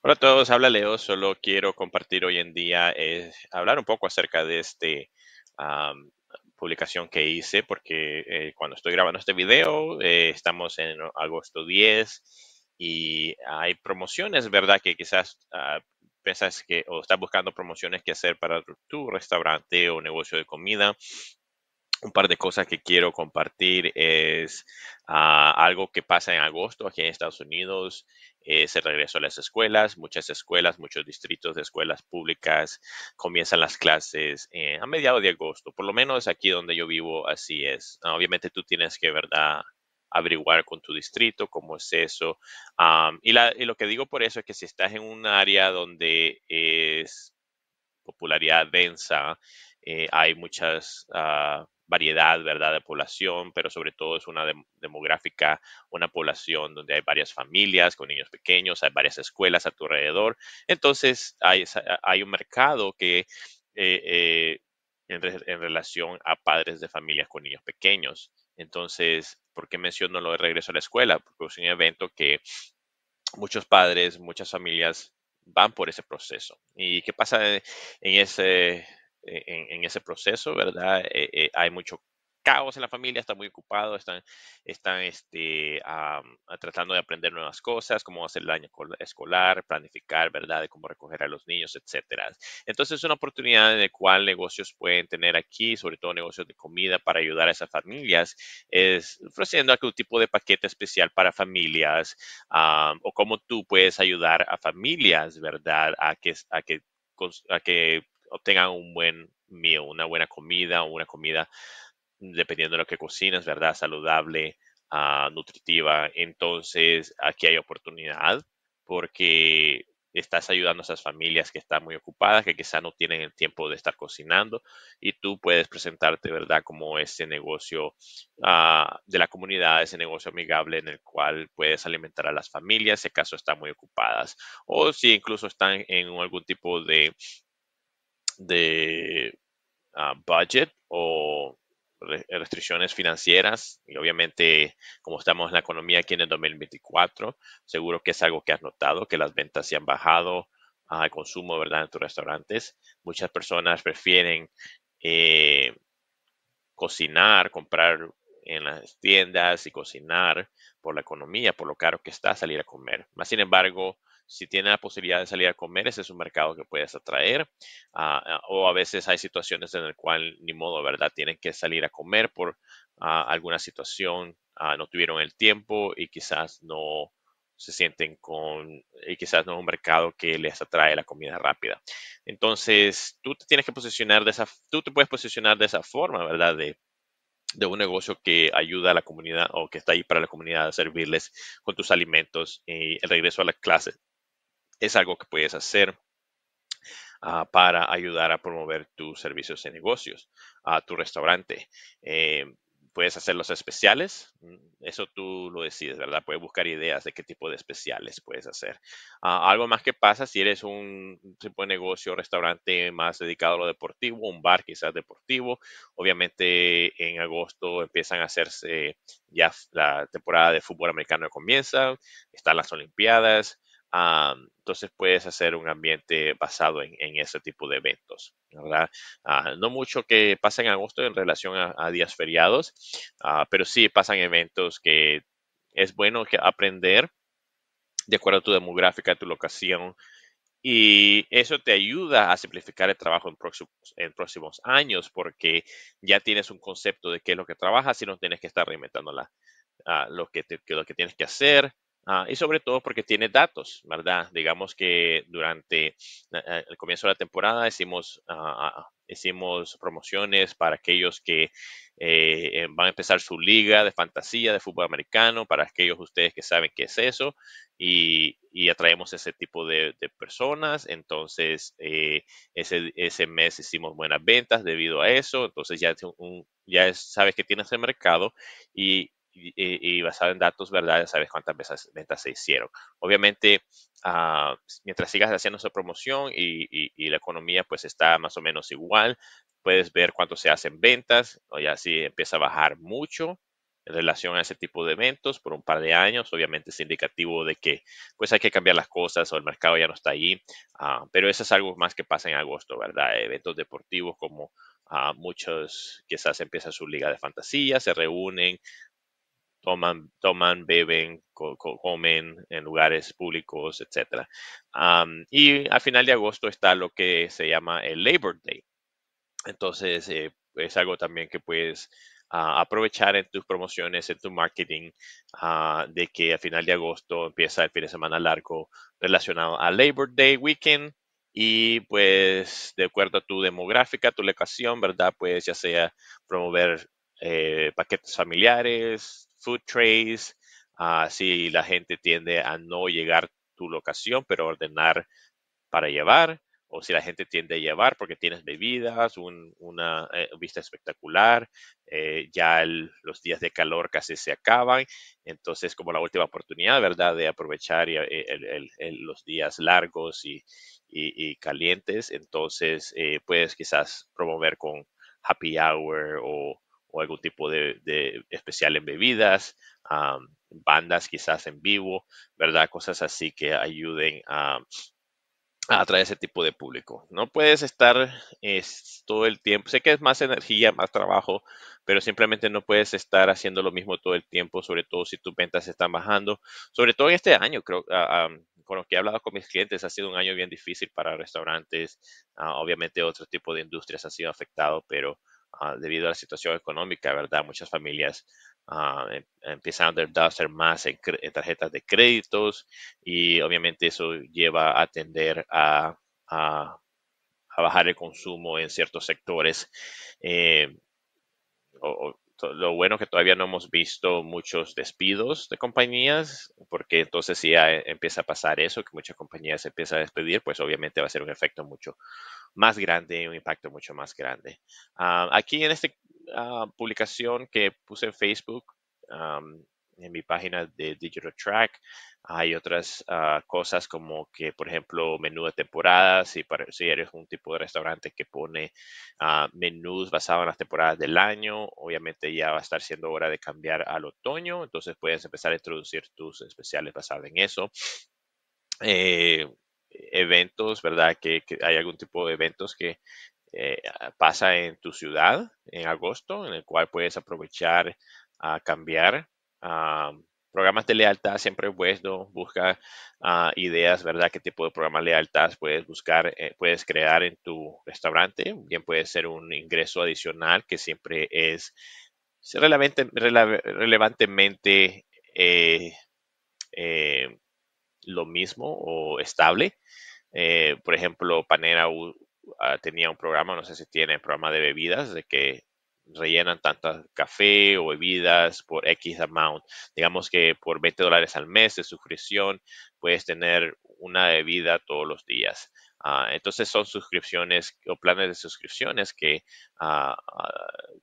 Hola a todos, habla Leo. Solo quiero compartir hoy en día, eh, hablar un poco acerca de este publicación que hice, porque eh, cuando estoy grabando este video, eh, estamos en agosto 10 y hay promociones, ¿verdad? Que quizás uh, piensas que o estás buscando promociones que hacer para tu restaurante o negocio de comida un par de cosas que quiero compartir es ah, algo que pasa en agosto aquí en Estados Unidos. Eh, se regresó a las escuelas. Muchas escuelas, muchos distritos de escuelas públicas comienzan las clases eh, a mediados de agosto. Por lo menos aquí donde yo vivo, así es. Ah, obviamente tú tienes que, ¿verdad? averiguar con tu distrito cómo es eso. y, y lo que digo por eso es que si estás en un área donde es popularidad densa, eh, hay muchas ah, variedad, ¿verdad?, de población, pero sobre todo es una demográfica, una población donde hay varias familias con niños pequeños, hay varias escuelas a tu alrededor. Entonces, hay, hay un mercado que... Eh, eh, en, en relación a padres de familias con niños pequeños. Entonces, ¿por qué menciono lo de regreso a la escuela? Porque es un evento que muchos padres, muchas familias van por ese proceso. ¿Y qué pasa en ese e-, en, ese proceso, ¿verdad? Eh, eh, hay mucho caos en la familia, están muy ocupados, están, están este, tratando de aprender nuevas cosas, cómo hacer el año escolar, planificar, ¿verdad?, de cómo recoger a los niños, etcétera. Entonces, es una oportunidad en la cual negocios pueden tener aquí, sobre todo negocios de comida, para ayudar a esas familias, es ofreciendo algún tipo de paquete especial para familias o cómo tú puedes ayudar a familias, ¿verdad?, a que, a que a que obtengan un buen meal, una buena comida, una comida, mm, dependiendo de lo que cocinas, ¿verdad? Saludable, ah, nutritiva. Entonces, aquí hay oportunidad porque estás ayudando a esas familias que están muy ocupadas, que quizá no tienen el tiempo de estar cocinando y tú puedes presentarte, ¿verdad? Como ese negocio ah, de la comunidad, ese negocio amigable en el cual puedes alimentar a las familias, si acaso están muy ocupadas o si incluso están en algún tipo de de ah, budget o restricciones financieras y obviamente como estamos en la economía aquí en el 2024, seguro que es algo que has notado, que las ventas se han bajado al ah, consumo, ¿verdad? En tus restaurantes. Muchas personas prefieren eh, cocinar, comprar en las tiendas y cocinar por la economía, por lo caro que está salir a comer. Más sin embargo, si tiene la posibilidad de salir a comer, ese es un mercado que puedes atraer. Ah, ah, o a veces hay situaciones en las cual, ni modo, ¿verdad? Tienen que salir a comer por ah, alguna situación, no tuvieron el tiempo y quizás no se sienten con, y quizás no es un mercado que les atrae la comida rápida. Entonces, tú te tienes que posicionar de esa, tú te puedes posicionar de esa forma, ¿verdad? De, de un negocio que ayuda a la comunidad o que está ahí para la comunidad a servirles con tus alimentos y el regreso a las clases es algo que puedes hacer ah, para ayudar a promover tus servicios de negocios, a tu restaurante. Eh, puedes hacer los especiales, mm, eso tú lo decides, ¿verdad? Puedes buscar ideas de qué tipo de especiales puedes hacer. Ah, algo más que pasa si eres un tipo de negocio, restaurante más dedicado a lo deportivo, un bar quizás deportivo, obviamente en agosto empiezan a hacerse ya la temporada de fútbol americano comienza, están las Olimpiadas. Entonces puedes hacer un ambiente basado en, ese tipo de eventos, ah, no mucho que pasa en agosto en relación a, días feriados, ah, pero sí pasan eventos que es bueno que aprender de acuerdo a tu demográfica, a tu locación, y eso te ayuda a simplificar el trabajo en próximos, años porque ya tienes un concepto de qué es lo que trabajas y no tienes que estar reinventando ah, lo que tienes que hacer Ah, y sobre todo porque tiene datos, ¿verdad? Digamos que durante eh, eh, el comienzo de la temporada hicimos, ah, ah, hicimos promociones para aquellos que eh, van a empezar su liga de fantasía de fútbol americano, para aquellos ustedes que saben qué es eso, y, y atraemos ese tipo de, personas. Entonces, ese, ese, mes hicimos buenas ventas debido a eso. Entonces, ya, ya sabes que tienes el mercado y y, basado en datos, ¿verdad? Sabes cuántas ventas se hicieron. Obviamente, ah, mientras sigas haciendo esa promoción y, la economía pues está más o menos igual, puedes ver cuánto se hacen ventas, o ya si empieza a bajar mucho en relación a ese tipo de eventos por un par de años, obviamente es indicativo de que pues hay que cambiar las cosas o el mercado ya no está ahí, ah, pero eso es algo más que pasa en agosto, ¿verdad? Eventos deportivos como ah, muchos quizás empiezan su liga de fantasía, se reúnen, toman, toman beben, comen en lugares públicos, etc. y a final de agosto está lo que se llama el Labor Day. Entonces, eh, es algo también que puedes ah, aprovechar en tus promociones, en tu marketing, ah, de que a final de agosto empieza el fin de semana largo relacionado al Labor Day Weekend. Y pues, de acuerdo a tu demográfica, tu locación, ¿verdad? Pues ya sea promover eh, paquetes familiares, food trays, ah, si la gente tiende a no llegar a tu locación, pero ordenar para llevar, o si la gente tiende a llevar porque tienes bebidas, una eh, vista espectacular, eh, ya los días de calor casi se acaban, entonces como la última oportunidad, ¿verdad?, de aprovechar eh, los días largos y, calientes, entonces puedes quizás promover con happy hour o, algún tipo de especial en bebidas, bandas quizás en vivo, ¿verdad? Cosas así que ayuden a, atraer ese tipo de público. No puedes estar todo el tiempo, sé que es más energía, más trabajo, pero simplemente no puedes estar haciendo lo mismo todo el tiempo, sobre todo si tus ventas están bajando, sobre todo este año, creo, con lo que he hablado con mis clientes, ha sido un año bien difícil para restaurantes, ah, obviamente otro tipo de industrias ha sido afectado, pero Ah, debido a la situación económica, ¿verdad? Muchas familias ah, em, empiezan a endeudarse más en, tarjetas de créditos y obviamente eso lleva a tender a, bajar el consumo en ciertos sectores. Eh, lo bueno es que todavía no hemos visto muchos despidos de compañías, porque entonces si ya eh, empieza a pasar eso, que muchas compañías empiezan a despedir, pues obviamente va a ser un efecto mucho, más grande, un impacto mucho más grande. Ah, aquí en esta ah, publicación que puse en Facebook, en mi página de Digital Track. Hay otras ah, cosas como que, por ejemplo, menú de temporada, si, si eres un tipo de restaurante que pone menús basados en las temporadas del año, obviamente ya va a estar siendo hora de cambiar al otoño, entonces puedes empezar a introducir tus especiales basados en eso. Eh, eventos, ¿verdad? Que, hay algún tipo de eventos que eh, pasa en tu ciudad en agosto, en el cual puedes aprovechar a cambiar. programas de lealtad siempre puedes buscar busca ideas, ¿verdad? ¿Qué tipo de programas de lealtad puedes buscar, eh, puedes crear en tu restaurante? Bien puede ser un ingreso adicional que siempre es relevante, relevantemente eh, eh lo mismo o estable. Eh, por ejemplo, Panera ah, tenía un programa, no sé si tiene programa de bebidas, de que rellenan tanto café o bebidas por X amount. Digamos que por 20 dólares al mes de suscripción puedes tener una bebida todos los días. Ah, entonces son suscripciones o planes de suscripciones que ah, ah,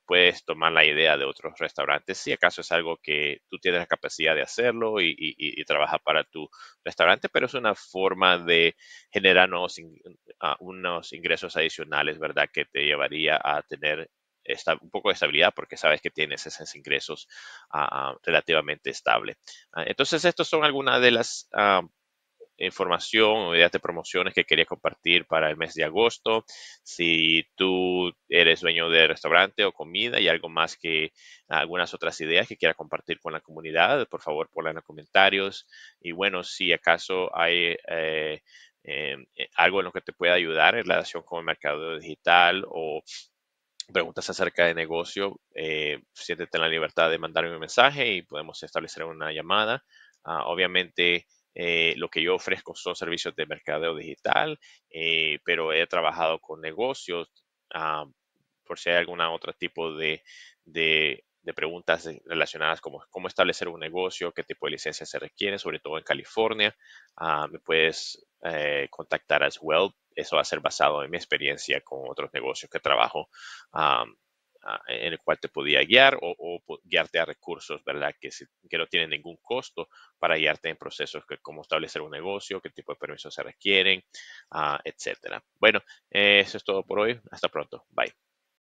puedes tomar la idea de otros restaurantes si acaso es algo que tú tienes la capacidad de hacerlo y, y, trabaja para tu restaurante, pero es una forma de generar unos ingresos adicionales, ¿verdad? Que te llevaría a tener esta, un poco de estabilidad porque sabes que tienes esos ingresos relativamente estable. entonces, estos son algunas de las información eh, o ideas de promociones que quería compartir para el mes de agosto, si tú eres dueño de restaurante o comida y algo más que algunas otras ideas que quiera compartir con la comunidad, por favor ponla en los comentarios. Y bueno, si acaso hay eh, em, eh, algo en lo que te pueda ayudar en relación con el mercado digital o preguntas acerca de negocio, eh, siéntete en la libertad de mandarme un mensaje y podemos establecer una llamada. Ah, obviamente, eh, lo que yo ofrezco son servicios de mercadeo digital, eh, pero he trabajado con negocios, ah, por si hay algún otro tipo de, preguntas relacionadas como cómo establecer un negocio, qué tipo de licencia se requiere, sobre todo en California, ah, me puedes eh, contactar as well. Eso va a ser basado en mi experiencia con otros negocios que trabajo. Um, Ah, en el cual te podía guiar o, guiarte a recursos, ¿verdad? Que, que no tienen ningún costo para guiarte en procesos que establecer un negocio, qué tipo de permisos se requieren, etc. Ah, etcétera. Bueno, eso es todo por hoy. Hasta pronto. Bye.